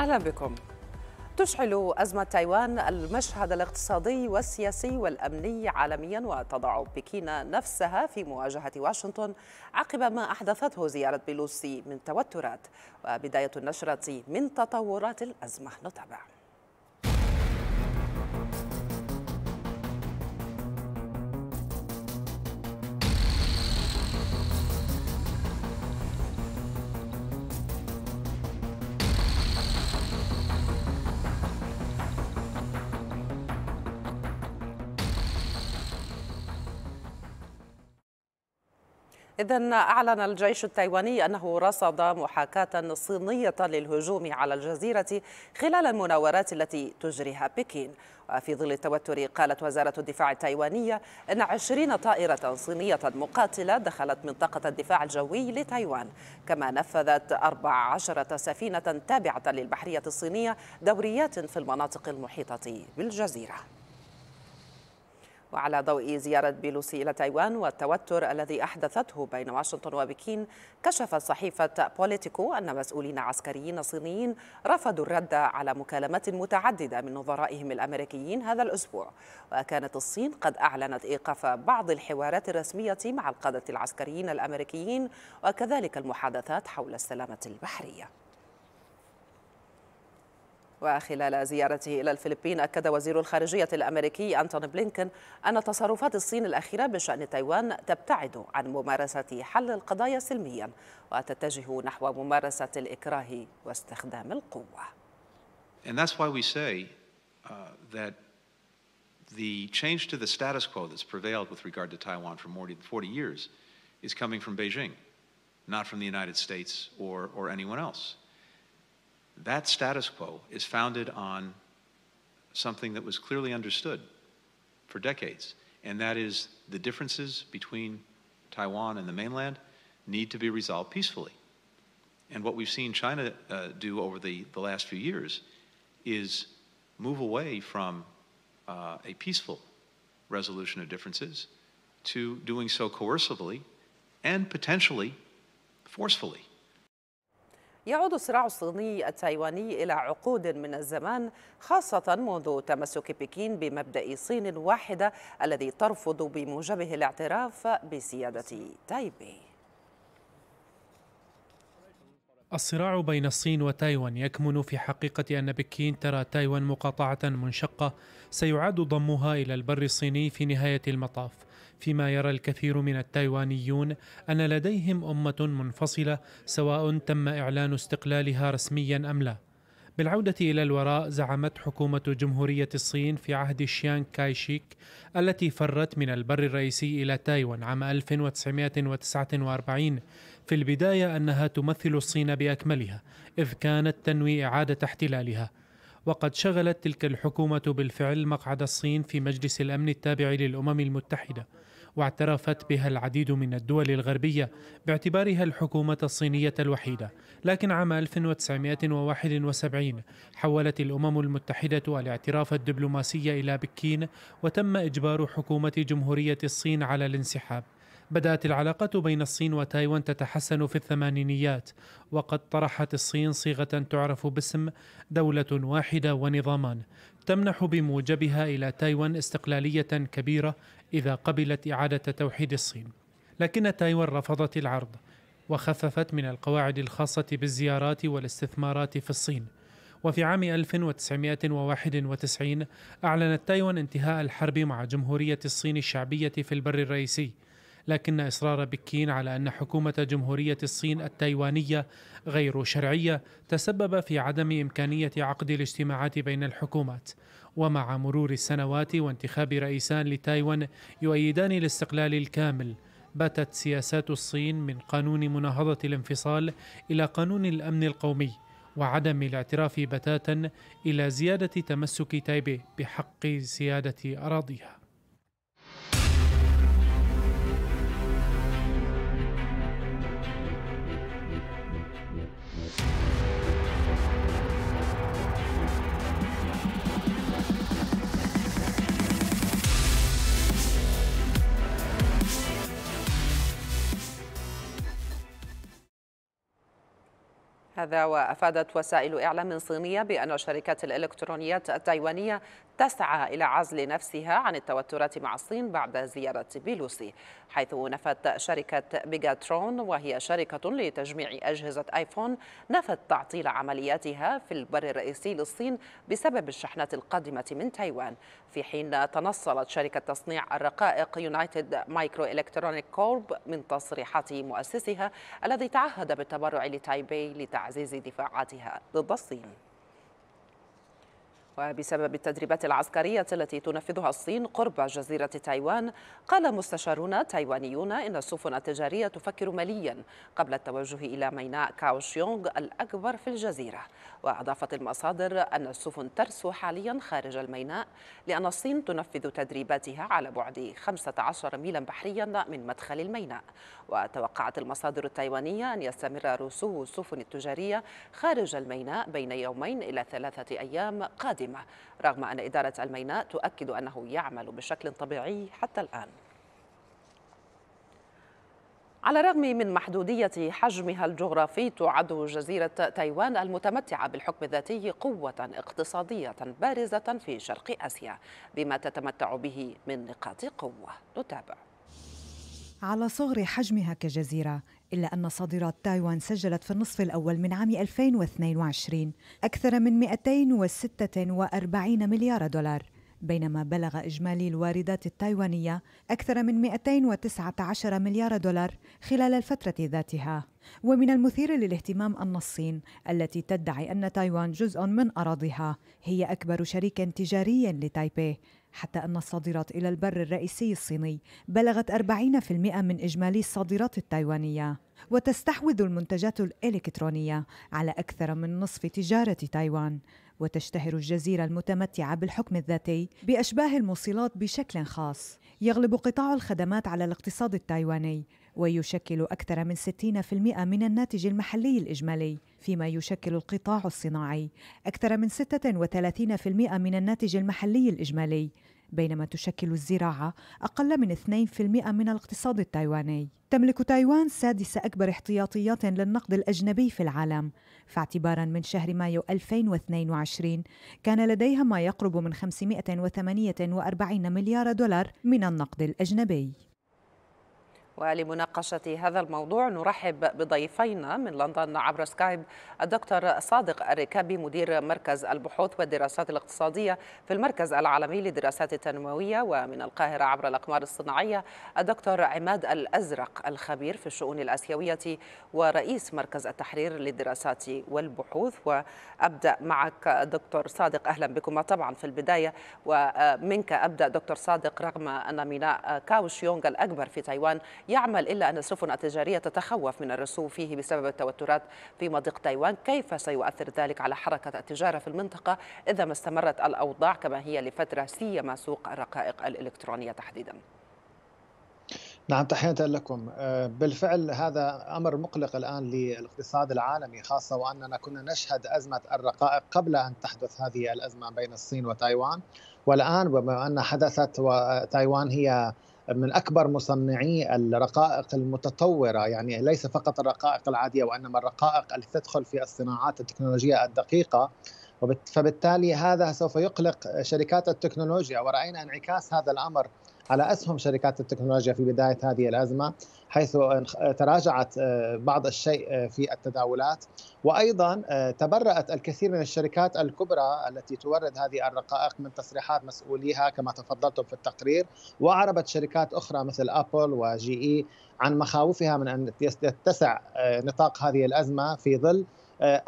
أهلا بكم تشعل أزمة تايوان المشهد الاقتصادي والسياسي والأمني عالميا وتضع بكين نفسها في مواجهة واشنطن عقب ما أحدثته زيارة بيلوسي من توترات وبداية النشرة من تطورات الأزمة نتابع إذا أعلن الجيش التايواني أنه رصد محاكاة صينية للهجوم على الجزيرة خلال المناورات التي تجريها بكين وفي ظل التوتر قالت وزارة الدفاع التايوانية أن عشرين طائرة صينية مقاتلة دخلت منطقة الدفاع الجوي لتايوان كما نفذت أربع عشرة سفينة تابعة للبحرية الصينية دوريات في المناطق المحيطة بالجزيرة وعلى ضوء زيارة بيلوسي إلى تايوان والتوتر الذي أحدثته بين واشنطن وبكين كشفت صحيفة بوليتيكو أن مسؤولين عسكريين صينيين رفضوا الرد على مكالمات متعددة من نظرائهم الأمريكيين هذا الأسبوع وكانت الصين قد أعلنت إيقاف بعض الحوارات الرسمية مع القادة العسكريين الأمريكيين وكذلك المحادثات حول السلامة البحرية وخلال زيارته إلى الفلبين أكد وزير الخارجية الأمريكي أنتون بلينكن أن تصرفات الصين الأخيرة بشأن تايوان تبتعد عن ممارسة حل القضايا سلميا وتتجه نحو ممارسة الإكراه واستخدام القوة. And that's why we say uh, that the change to the status quo that's prevailed with regard to Taiwan for more than 40 years is coming from Beijing, not from the United States or, or anyone else. that status quo is founded on something that was clearly understood for decades, and that is the differences between Taiwan and the mainland need to be resolved peacefully. And what we've seen China uh, do over the, the last few years is move away from uh, a peaceful resolution of differences to doing so coercively and potentially forcefully. يعود الصراع الصيني التايواني إلى عقود من الزمان خاصة منذ تمسك بكين بمبدأ صين واحدة الذي ترفض بموجبه الاعتراف بسيادة تايبي الصراع بين الصين وتايوان يكمن في حقيقة أن بكين ترى تايوان مقاطعة منشقة سيعاد ضمها إلى البر الصيني في نهاية المطاف فيما يرى الكثير من التايوانيون أن لديهم أمة منفصلة سواء تم إعلان استقلالها رسميا أم لا بالعودة إلى الوراء زعمت حكومة جمهورية الصين في عهد شيانغ شيك التي فرت من البر الرئيسي إلى تايوان عام 1949 في البداية أنها تمثل الصين بأكملها إذ كانت تنوي إعادة احتلالها وقد شغلت تلك الحكومة بالفعل مقعد الصين في مجلس الأمن التابع للأمم المتحدة واعترفت بها العديد من الدول الغربية باعتبارها الحكومة الصينية الوحيدة لكن عام 1971 حولت الأمم المتحدة الاعتراف الدبلوماسي إلى بكين وتم إجبار حكومة جمهورية الصين على الانسحاب بدأت العلاقة بين الصين وتايوان تتحسن في الثمانينيات وقد طرحت الصين صيغة تعرف باسم دولة واحدة ونظامان تمنح بموجبها إلى تايوان استقلالية كبيرة إذا قبلت إعادة توحيد الصين لكن تايوان رفضت العرض وخففت من القواعد الخاصة بالزيارات والاستثمارات في الصين وفي عام 1991 أعلنت تايوان انتهاء الحرب مع جمهورية الصين الشعبية في البر الرئيسي لكن إصرار بكين على أن حكومة جمهورية الصين التايوانية غير شرعية تسبب في عدم إمكانية عقد الاجتماعات بين الحكومات ومع مرور السنوات وانتخاب رئيسان لتايوان يؤيدان الاستقلال الكامل باتت سياسات الصين من قانون مناهضة الانفصال إلى قانون الأمن القومي وعدم الاعتراف بتاتا إلى زيادة تمسك تايبي بحق سيادة أراضيها هذا وأفادت وسائل إعلام صينية بأن شركات الإلكترونيات التايوانية تسعى إلى عزل نفسها عن التوترات مع الصين بعد زيارة بيلوسي حيث نفت شركة بيجاترون وهي شركة لتجميع أجهزة آيفون نفت تعطيل عملياتها في البر الرئيسي للصين بسبب الشحنات القادمة من تايوان في حين تنصلت شركة تصنيع الرقائق يونايتد مايكرو إلكترونيك كورب من تصريحات مؤسسها الذي تعهد بالتبرع لتايبي لتعزيز دفاعاتها ضد الصين وبسبب التدريبات العسكرية التي تنفذها الصين قرب جزيرة تايوان قال مستشارون تايوانيون إن السفن التجارية تفكر ماليا قبل التوجه إلى ميناء كاوشيونغ الأكبر في الجزيرة وأضافت المصادر أن السفن ترسو حاليا خارج الميناء لأن الصين تنفذ تدريباتها على بعد 15 ميلا بحريا من مدخل الميناء وتوقعت المصادر التايوانية أن يستمر رسو السفن التجارية خارج الميناء بين يومين إلى ثلاثة أيام قادمة القادمة رغم أن إدارة الميناء تؤكد أنه يعمل بشكل طبيعي حتى الآن على الرغم من محدودية حجمها الجغرافي تعد جزيرة تايوان المتمتعة بالحكم الذاتي قوة اقتصادية بارزة في شرق آسيا بما تتمتع به من نقاط قوة نتابع على صغر حجمها كجزيرة إلا أن صادرات تايوان سجلت في النصف الأول من عام 2022 أكثر من 246 مليار دولار بينما بلغ إجمالي الواردات التايوانية أكثر من 219 مليار دولار خلال الفترة ذاتها ومن المثير للاهتمام أن الصين التي تدعي أن تايوان جزء من أراضيها هي أكبر شريك تجاري لتايبي حتى أن الصادرات إلى البر الرئيسي الصيني بلغت 40% من إجمالي الصادرات التايوانية وتستحوذ المنتجات الإلكترونية على أكثر من نصف تجارة تايوان وتشتهر الجزيرة المتمتعة بالحكم الذاتي بأشباه الموصلات بشكل خاص يغلب قطاع الخدمات على الاقتصاد التايواني ويشكل أكثر من 60% من الناتج المحلي الإجمالي فيما يشكل القطاع الصناعي أكثر من 36% من الناتج المحلي الإجمالي بينما تشكل الزراعة أقل من 2% من الاقتصاد التايواني تملك تايوان سادس أكبر احتياطيات للنقد الأجنبي في العالم فاعتبارا من شهر مايو 2022 كان لديها ما يقرب من 548 مليار دولار من النقد الأجنبي ولمناقشة هذا الموضوع نرحب بضيفينا من لندن عبر سكايب الدكتور صادق الركابي مدير مركز البحوث والدراسات الاقتصادية في المركز العالمي للدراسات التنموية ومن القاهرة عبر الأقمار الصناعية الدكتور عماد الأزرق الخبير في الشؤون الآسيوية ورئيس مركز التحرير للدراسات والبحوث وأبدأ معك دكتور صادق أهلا بكم طبعا في البداية ومنك أبدأ دكتور صادق رغم أن ميناء كاوشيونغ الأكبر في تايوان يعمل إلا أن السفن التجارية تتخوف من الرسوم فيه بسبب التوترات في مضيق تايوان كيف سيؤثر ذلك على حركة التجارة في المنطقة إذا ما استمرت الأوضاع كما هي لفترة سيما سوق الرقائق الإلكترونية تحديداً نعم تحية لكم آه، بالفعل هذا أمر مقلق الآن للاقتصاد العالمي خاصة وأننا كنا نشهد أزمة الرقائق قبل أن تحدث هذه الأزمة بين الصين وتايوان والآن بما أن حدثت وتايوان هي من اكبر مصنعي الرقائق المتطوره يعني ليس فقط الرقائق العاديه وانما الرقائق التي تدخل في الصناعات التكنولوجيه الدقيقه فبالتالي هذا سوف يقلق شركات التكنولوجيا وراينا انعكاس هذا الامر على أسهم شركات التكنولوجيا في بداية هذه الأزمة حيث تراجعت آه، بعض الشيء آه، في التداولات وأيضا آه، تبرأت الكثير من الشركات الكبرى التي تورد هذه الرقائق من تصريحات مسؤوليها كما تفضلتم في التقرير وأعربت شركات أخرى مثل أبل وجي إي عن مخاوفها من أن يتسع نطاق هذه الأزمة في ظل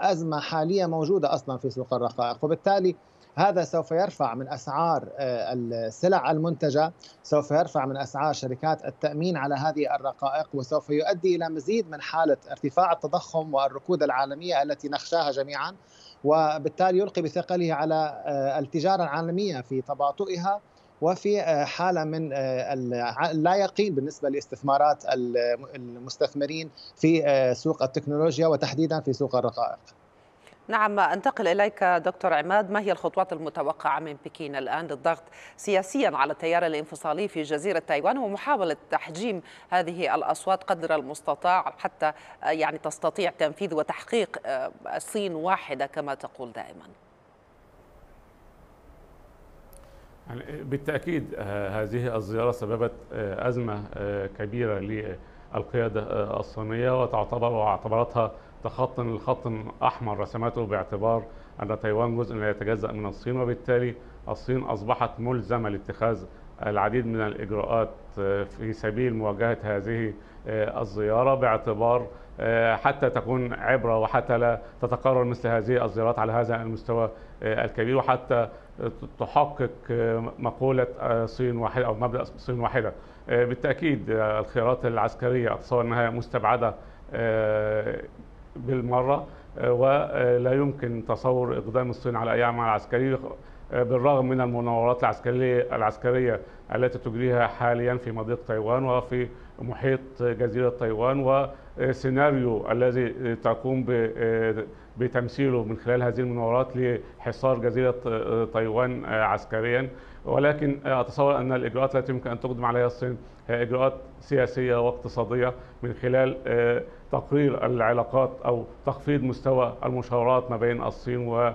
أزمة حالية موجودة أصلا في سوق الرقائق وبالتالي هذا سوف يرفع من اسعار آه، السلع المنتجه سوف يرفع من اسعار شركات التامين على هذه الرقائق وسوف يؤدي الى مزيد من حاله ارتفاع التضخم والركود العالميه التي نخشاها جميعا وبالتالي يلقي بثقله على آه، التجاره العالميه في تباطؤها وفي آه، حالة من لا يقين بالنسبة لاستثمارات المستثمرين في سوق التكنولوجيا وتحديدا في سوق الرقائق نعم أنتقل إليك دكتور عماد ما هي الخطوات المتوقعة من بكين الآن للضغط سياسيا على التيار الانفصالي في جزيرة تايوان ومحاولة تحجيم هذه الأصوات قدر المستطاع حتى يعني تستطيع تنفيذ وتحقيق آه، الصين واحدة كما تقول دائما بالتأكيد آه، هذه الزيارة سببت آه، أزمة كبيرة للقيادة الصينية وتعتبر واعتبرتها تخط الخط الأحمر رسمته باعتبار أن تايوان جزء لا يتجزأ من الصين وبالتالي الصين أصبحت ملزمة لاتخاذ العديد من الإجراءات آه، في سبيل مواجهة هذه آه، الزيارة باعتبار آه، حتى تكون عبرة وحتى لا تتكرر مثل هذه الزيارات على هذا المستوى الكبير وحتى تحقق مقولة صين واحدة أو مبدأ صين واحدة بالتأكيد الخيارات العسكرية أتصور أنها مستبعدة بالمره آه، ولا آه، يمكن تصور اقدام الصين على اي عمل عسكري آه، بالرغم من المناورات العسكريه العسكريه التي تجريها حاليا في مضيق تايوان وفي محيط جزيره تايوان وسيناريو الذي تقوم بتمثيله من خلال هذه المناورات لحصار جزيره تايوان عسكريا ولكن اتصور ان الاجراءات التي يمكن ان تقدم عليها الصين هي اجراءات سياسيه واقتصاديه من خلال تقرير العلاقات أو تخفيض مستوى المشاورات ما بين الصين و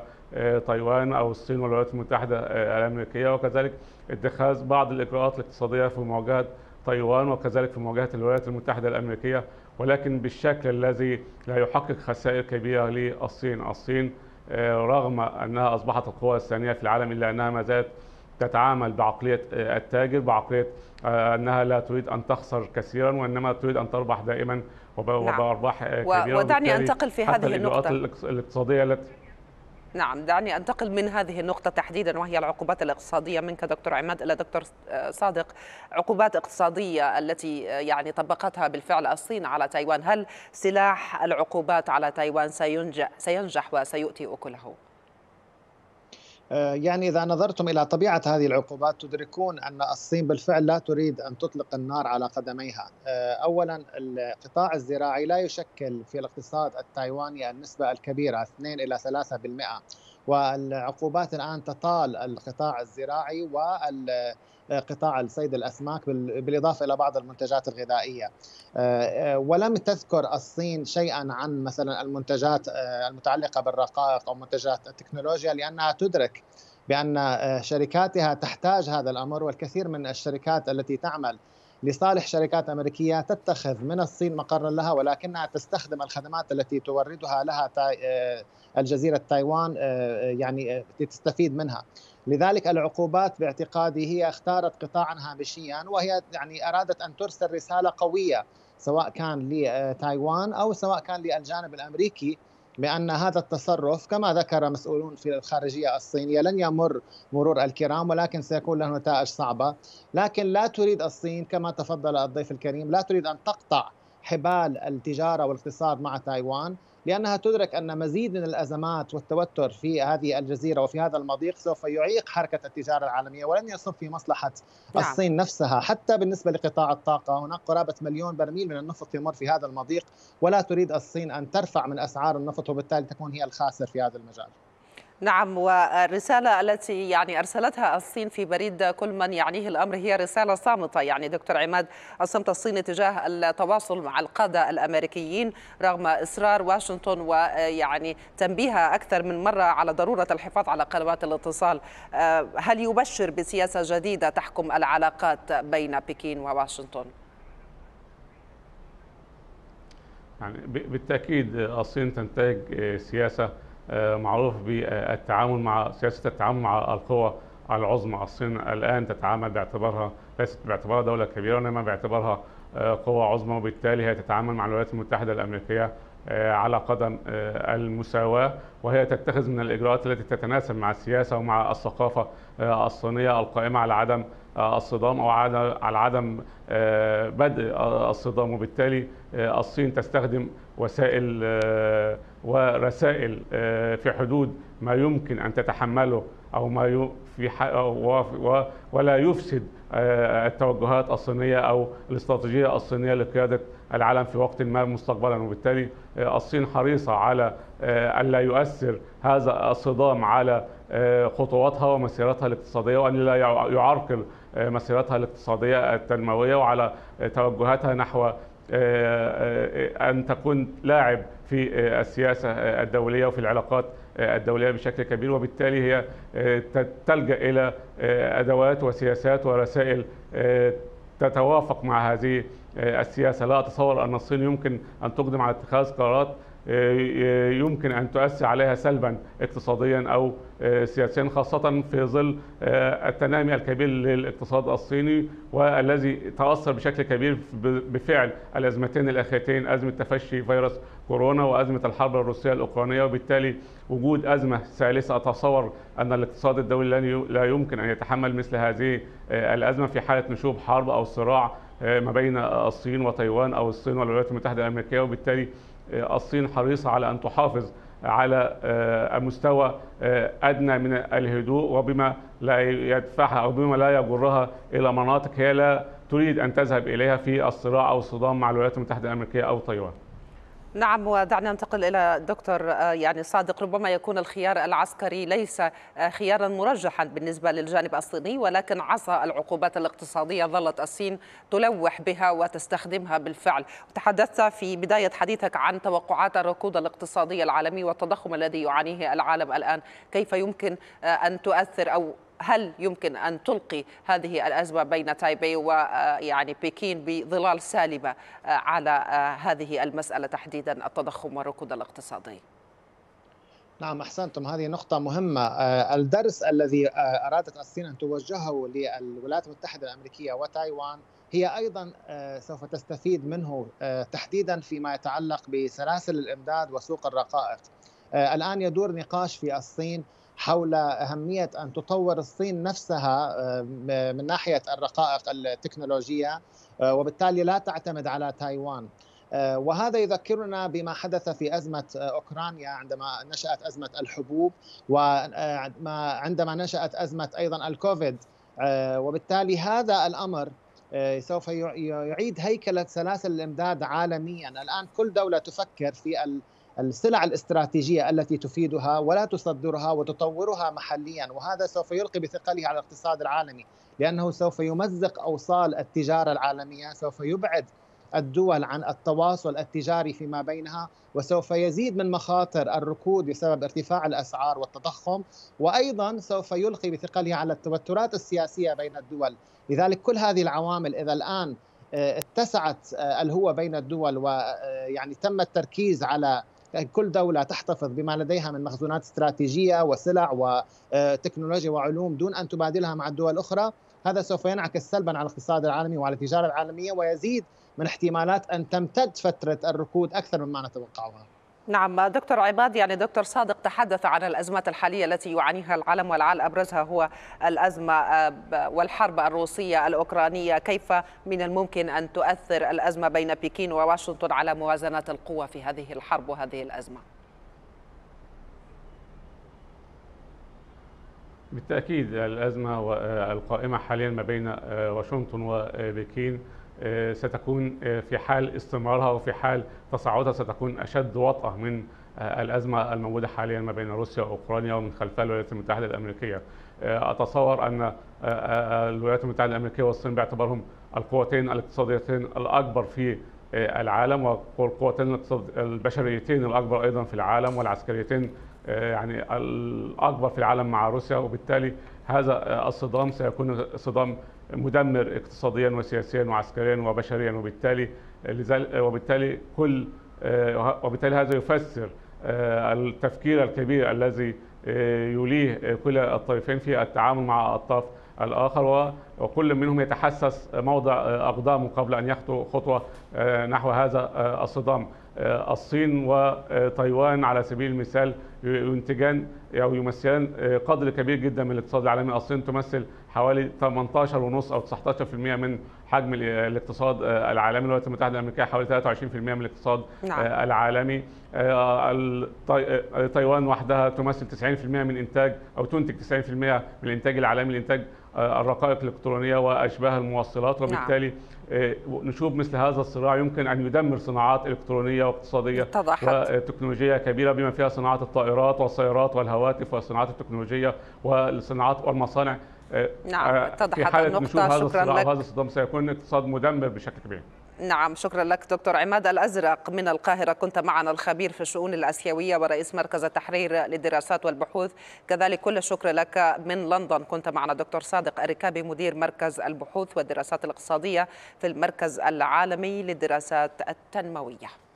تايوان او الصين والولايات المتحده آه، الامريكيه وكذلك اتخاذ بعض الاجراءات الاقتصاديه في مواجهه تايوان وكذلك في مواجهه الولايات المتحده الامريكيه ولكن بالشكل الذي لا يحقق خسائر كبيره للصين، الصين آه، رغم انها اصبحت القوى الثانيه في العالم الا انها ما زالت تتعامل بعقليه آه، التاجر بعقليه انها لا تريد ان تخسر كثيرا وانما تريد ان تربح دائما وبارباح نعم. آه، كبيره ودعني انتقل في هذه النقطه الاقتصاديه التي نعم دعني أنتقل من هذه النقطة تحديدا وهي العقوبات الاقتصادية منك دكتور عماد إلى دكتور آه، صادق عقوبات اقتصادية التي آه، يعني طبقتها بالفعل الصين على تايوان هل سلاح العقوبات على تايوان سينجح, سينجح وسيؤتي أكله؟ آه، يعني إذا نظرتم إلى طبيعة هذه العقوبات تدركون أن الصين بالفعل لا تريد أن تطلق النار على قدميها آه، أولا القطاع الزراعي لا يشكل في الاقتصاد التايواني النسبة الكبيرة 2 إلى 3% والعقوبات الان تطال القطاع الزراعي وال قطاع الصيد الاسماك بالاضافه الى بعض المنتجات الغذائيه آه، آه، ولم تذكر الصين شيئا عن مثلا المنتجات آه، المتعلقه بالرقائق او منتجات التكنولوجيا لانها تدرك بان شركاتها تحتاج هذا الامر والكثير من الشركات التي تعمل لصالح شركات أمريكية تتخذ من الصين مقرا لها ولكنها تستخدم الخدمات التي توردها لها آه، الجزيرة تايوان آه، آه، يعني تستفيد منها لذلك العقوبات باعتقادي هي اختارت قطاعا هامشيا وهي يعني أرادت أن ترسل رسالة قوية سواء كان لتايوان أو سواء كان للجانب الأمريكي بأن هذا التصرف كما ذكر مسؤولون في الخارجية الصينية لن يمر مرور الكرام ولكن سيكون له نتائج صعبة لكن لا تريد الصين كما تفضل الضيف الكريم لا تريد أن تقطع حبال التجارة والاقتصاد مع تايوان لأنها تدرك أن مزيد من الأزمات والتوتر في هذه الجزيرة وفي هذا المضيق سوف يعيق حركة التجارة العالمية ولن يصب في مصلحة نعم. الصين نفسها حتى بالنسبة لقطاع الطاقة هناك قرابة مليون برميل من النفط يمر في هذا المضيق ولا تريد الصين أن ترفع من أسعار النفط وبالتالي تكون هي الخاسر في هذا المجال نعم والرسالة التي يعني أرسلتها الصين في بريد كل من يعنيه الأمر هي رسالة صامتة يعني دكتور عماد الصمت الصيني تجاه التواصل مع القادة الأمريكيين رغم إصرار واشنطن ويعني تنبيهها أكثر من مرة على ضرورة الحفاظ على قنوات الاتصال هل يبشر بسياسة جديدة تحكم العلاقات بين بكين وواشنطن؟ يعني بالتأكيد الصين تنتهج آه، سياسة آه، معروف بالتعامل مع سياسه التعامل مع القوى العظمى الصين الان تتعامل باعتبارها ليست باعتبارها دوله كبيره وانما باعتبارها آه، قوه عظمى وبالتالي هي تتعامل مع الولايات المتحده الامريكيه آه، على قدم المساواة وهي تتخذ من الإجراءات التي تتناسب مع السياسة ومع الثقافة الصينية القائمة على عدم الصدام أو على عدم بدء الصدام وبالتالي الصين تستخدم وسائل آه، ورسائل آه، في حدود ما يمكن أن تتحمله أو ما في ولا يفسد آه، التوجهات الصينية أو الاستراتيجية الصينية لقيادة العالم في وقت ما مستقبلا وبالتالي الصين حريصة على ألا يؤثر هذا الصدام على خطواتها ومسيرتها الاقتصادية وأن لا يعرقل مسيرتها الاقتصادية التنموية وعلى توجهاتها نحو آه، آه، آه، أن تكون لاعب في السياسة الدولية وفي العلاقات الدولية بشكل كبير وبالتالي هي تلجأ إلى أدوات وسياسات ورسائل تتوافق مع هذه السياسة لا أتصور أن الصين يمكن أن تقدم على اتخاذ قرارات آه، يمكن أن تؤثر عليها سلبا اقتصاديا أو آه، سياسيا خاصة في ظل آه، التنامي الكبير للاقتصاد الصيني والذي تأثر بشكل كبير بفعل الأزمتين الأخيرتين أزمة تفشي فيروس كورونا وأزمة الحرب الروسية الأوكرانية وبالتالي وجود أزمة ثالثة أتصور أن الاقتصاد الدولي لا يمكن أن يتحمل مثل هذه الأزمة في حالة نشوب حرب أو صراع ما بين الصين وتايوان أو الصين والولايات المتحدة الأمريكية وبالتالي الصين حريصة على أن تحافظ على آه، مستوى آه، أدنى من الهدوء وبما لا يدفعها أو بما لا يجرها إلى مناطق هي لا تريد أن تذهب إليها في الصراع أو الصدام مع الولايات المتحدة الأمريكية أو تايوان نعم ودعنا ننتقل إلى دكتور آه، يعني صادق ربما يكون الخيار العسكري ليس آه، خيارا مرجحا بالنسبة للجانب الصيني ولكن عصا العقوبات الاقتصادية ظلت الصين تلوح بها وتستخدمها بالفعل تحدثت في بداية حديثك عن توقعات الركود الاقتصادي العالمي والتضخم الذي يعانيه العالم الآن كيف يمكن آه، أن تؤثر أو هل يمكن أن تلقي هذه الأزمة بين تايبي ويعني آه، بكين بظلال سالبة آه، على آه، هذه المسألة تحديدا التضخم والركود الاقتصادي؟ نعم احسنتم هذه نقطة مهمة الدرس الذي ارادت الصين ان توجهه للولايات المتحدة الامريكية وتايوان هي ايضا سوف تستفيد منه تحديدا فيما يتعلق بسلاسل الامداد وسوق الرقائق الان يدور نقاش في الصين حول أهمية أن تطور الصين نفسها آه، من ناحية الرقائق التكنولوجية آه، وبالتالي لا تعتمد على تايوان آه، وهذا يذكرنا بما حدث في أزمة أوكرانيا عندما نشأت أزمة الحبوب وعندما نشأت أزمة أيضا الكوفيد وبالتالي هذا الأمر سوف يعيد هيكلة سلاسل الإمداد عالميا الآن كل دولة تفكر في السلع الاستراتيجيه التي تفيدها ولا تصدرها وتطورها محليا وهذا سوف يلقي بثقله على الاقتصاد العالمي لانه سوف يمزق اوصال التجاره العالميه سوف يبعد الدول عن التواصل التجاري فيما بينها وسوف يزيد من مخاطر الركود بسبب ارتفاع الاسعار والتضخم وايضا سوف يلقي بثقله على التوترات السياسيه بين الدول لذلك كل هذه العوامل اذا الان آه، اتسعت آه، الهوة بين الدول ويعني آه، تم التركيز على كل دولة تحتفظ بما لديها من مخزونات استراتيجية وسلع وتكنولوجيا وعلوم دون أن تبادلها مع الدول الأخرى هذا سوف ينعكس سلبا على الاقتصاد العالمي وعلى التجارة العالمية ويزيد من احتمالات أن تمتد فترة الركود أكثر مما نتوقعها نعم دكتور عماد يعني دكتور صادق تحدث عن الأزمات الحالية التي يعانيها العالم والعال أبرزها هو الأزمة آه، والحرب الروسية الأوكرانية كيف من الممكن أن تؤثر الأزمة بين بكين وواشنطن على موازنة القوى في هذه الحرب وهذه الأزمة بالتأكيد الأزمة آه، القائمة حاليا ما بين آه، واشنطن وبكين آه، ستكون آه، في حال استمرارها وفي حال تصاعدها ستكون أشد وطأة من آه، الأزمة الموجودة حاليا ما بين روسيا وأوكرانيا ومن خلفها الولايات المتحدة الأمريكية أتصور أن الولايات المتحدة الأمريكية والصين باعتبارهم القوتين الاقتصاديتين الأكبر في العالم والقوتين البشريتين الأكبر أيضا في العالم والعسكريتين يعني الأكبر في العالم مع روسيا وبالتالي هذا الصدام سيكون صدام مدمر اقتصاديا وسياسيا وعسكريا وبشريا وبالتالي وبالتالي كل آه، وبالتالي هذا يفسر آه، التفكير الكبير الذي آه، يليه كلا الطرفين في التعامل مع الطرف الآخر وكل منهم يتحسس موضع أقدامه قبل أن يخطو خطوة نحو هذا الصدام الصين وتايوان على سبيل المثال ينتجان أو يمثلان قدر كبير جدا من الاقتصاد العالمي الصين تمثل حوالي 18 ونص او 19% من حجم الاقتصاد آه، العالمي الولايات المتحده الامريكيه حوالي 23% من الاقتصاد نعم. آه، العالمي آه، تايوان وحدها تمثل 90% من انتاج او تنتج 90% من الانتاج العالمي لانتاج الرقائق الالكترونيه واشباه الموصلات نعم. وبالتالي نعم. نشوف مثل هذا الصراع يمكن ان يدمر صناعات الكترونيه واقتصاديه اتضحت. وتكنولوجيه كبيره بما فيها صناعه الطائرات والسيارات والهواتف والصناعات التكنولوجيه والصناعات والمصانع آه، نعم آه، اتضحت النقطة شكرا لك هذا الصدام سيكون اقتصاد مدمر بشكل كبير نعم شكرا لك دكتور عماد الأزرق من القاهرة كنت معنا الخبير في الشؤون الآسيوية ورئيس مركز التحرير للدراسات والبحوث كذلك كل الشكر لك من لندن كنت معنا دكتور صادق الركابي مدير مركز البحوث والدراسات الاقتصادية في المركز العالمي للدراسات التنموية